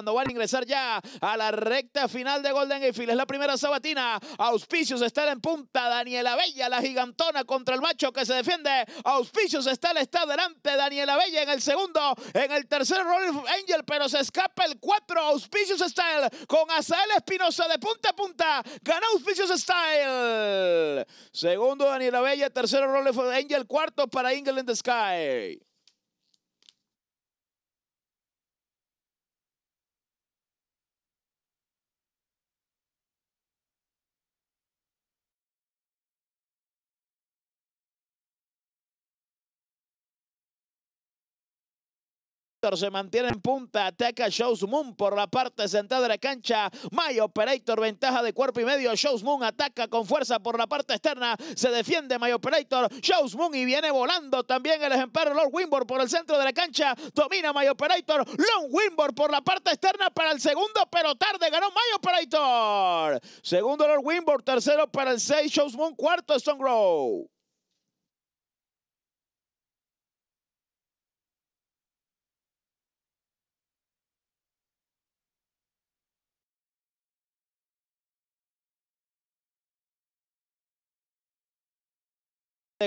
Cuando van a ingresar ya a la recta final de Golden Eiffel. Es la primera sabatina. Auspicios está en punta. Daniela Bella, la gigantona contra el macho que se defiende. Auspicios está está delante. Daniela Bella en el segundo. En el tercer Rolling Angel, pero se escapa el cuatro. Auspicios Style con Azael Espinosa de punta a punta. Gana Auspicios Style. Segundo Daniela Bella, tercero Rolling Angel, cuarto para England Sky. se mantiene en punta, ataca Shows Moon por la parte central de la cancha. My Operator, ventaja de cuerpo y medio. Shows Moon ataca con fuerza por la parte externa. Se defiende My Operator. Shows Moon y viene volando también el ejemplar Lord Wimbor por el centro de la cancha. Domina My Operator. Long Wimbor por la parte externa para el segundo, pero tarde ganó My Operator. Segundo Lord Wimbor, tercero para el 6. Shows Moon, cuarto Stone Grove.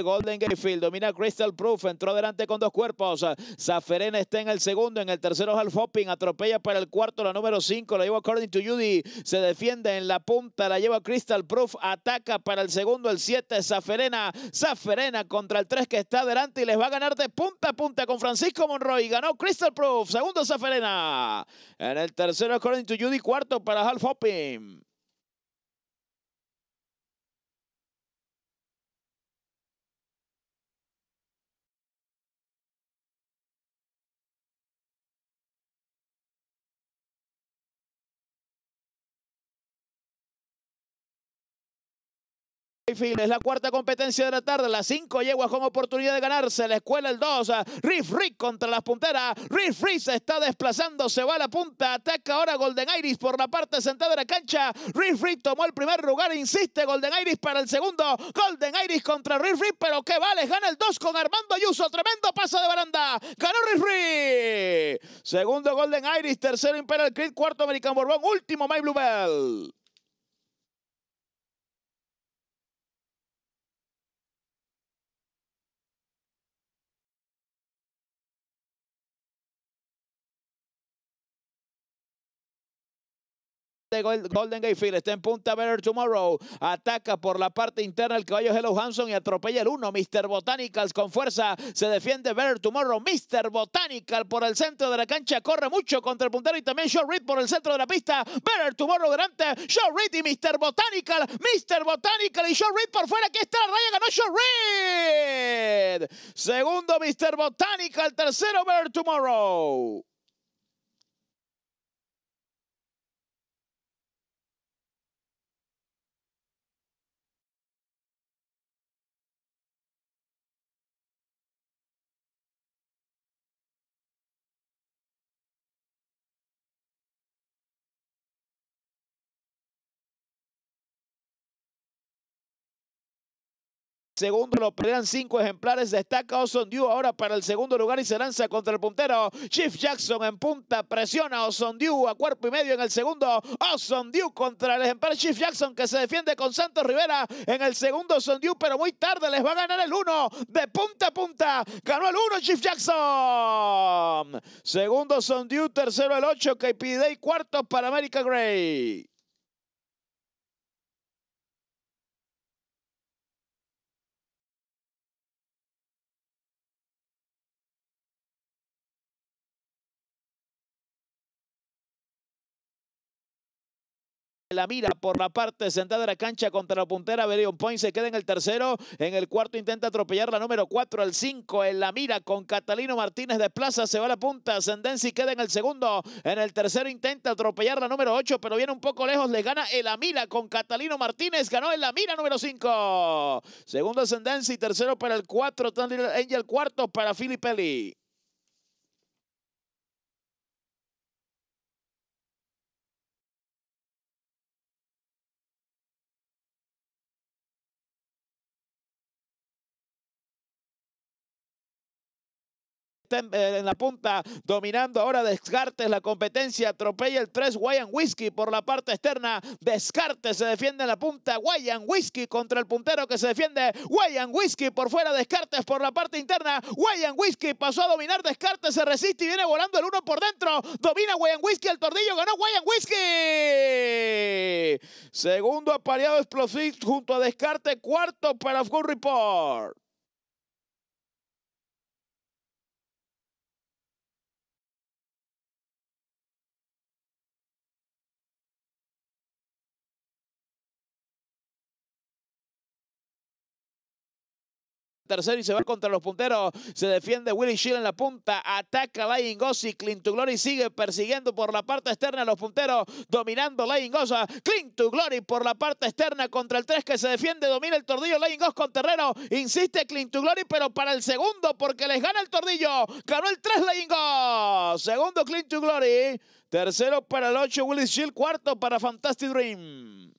Golden Gatefield, domina Crystal Proof, entró adelante con dos cuerpos, Zaferena está en el segundo, en el tercero Half Hopping, atropella para el cuarto la número 5, la lleva According to Judy, se defiende en la punta, la lleva Crystal Proof, ataca para el segundo, el 7, Zaferena, Zaferena contra el 3 que está adelante y les va a ganar de punta a punta con Francisco Monroy, ganó Crystal Proof, segundo Zaferena, en el tercero According to Judy, cuarto para Half Hopping. Es la cuarta competencia de la tarde. Las cinco yeguas con oportunidad de ganarse. La escuela el 2. Ah, Riff Rick contra las punteras. Riff Rick se está desplazando. Se va a la punta. Ataca ahora Golden Iris por la parte sentada de la cancha. Riff Rick tomó el primer lugar. Insiste Golden Iris para el segundo. Golden Iris contra Riff Rick. Pero que vale. Gana el 2 con Armando Ayuso. Tremendo paso de baranda. Ganó Riff Rick. Segundo Golden Iris. Tercero Imperial Creed. Cuarto American Bourbon. Último May Bluebell. Este Golden Gate Field. Está en punta Better Tomorrow. Ataca por la parte interna el caballo Hello Hanson y atropella el 1. Mr. Botanicals con fuerza. Se defiende Better Tomorrow. Mr. Botanical por el centro de la cancha. Corre mucho contra el puntero y también Show Reed por el centro de la pista. Better Tomorrow delante. Show Reed y Mr. Botanical. Mr. Botanical y Show Reed por fuera. Aquí está la raya. Ganó Show Reed. Segundo Mr. Botanical. Tercero Better Tomorrow. Segundo lo perderán cinco ejemplares. Destaca Oson ahora para el segundo lugar y se lanza contra el puntero. Chief Jackson en punta. Presiona Oson Dew a cuerpo y medio en el segundo. Oson contra el ejemplar Chief Jackson que se defiende con Santos Rivera en el segundo. son pero muy tarde les va a ganar el uno de punta a punta. Ganó el uno Chief Jackson. Segundo son tercero el 8 KPD y cuarto para America Gray. la mira por la parte sentada de la cancha contra la puntera Berion Point. Se queda en el tercero. En el cuarto intenta atropellar la número 4 al 5. En la mira con Catalino Martínez de Plaza. Se va a la punta. y queda en el segundo. En el tercero intenta atropellar la número ocho. pero viene un poco lejos. Le gana la mira con Catalino Martínez. Ganó en la mira número 5. Segundo y Tercero para el 4. Angel cuarto para Filipelli. Eh, en, la punta dominando ahora Descartes la competencia. Atropella el 3 Guayan Whiskey por la parte externa. Descartes se defiende en la punta. Guayan Whiskey contra el puntero que se defiende. Guayan Whiskey por fuera. Descartes por la parte interna. Guayan Whiskey pasó a dominar. Descartes se resiste y viene volando el 1 por dentro. Domina Guayan Whiskey. El tordillo ganó Guayan Whiskey. Segundo apareado explosivo junto a Descartes. Cuarto para Full tercero y se va contra los punteros. Se defiende Willy Shield en la punta. Ataca Lain y Clint to Glory sigue persiguiendo por la parte externa a los punteros. Dominando Lying Clint to Glory por la parte externa contra el 3 que se defiende. Domina el tordillo Lying Goss con terreno. Insiste Clint to Glory, pero para el segundo porque les gana el tordillo. Ganó el 3 Lying Goss. Segundo Clint to Glory. Tercero para el 8 Willy Shield. Cuarto para Fantastic Dream.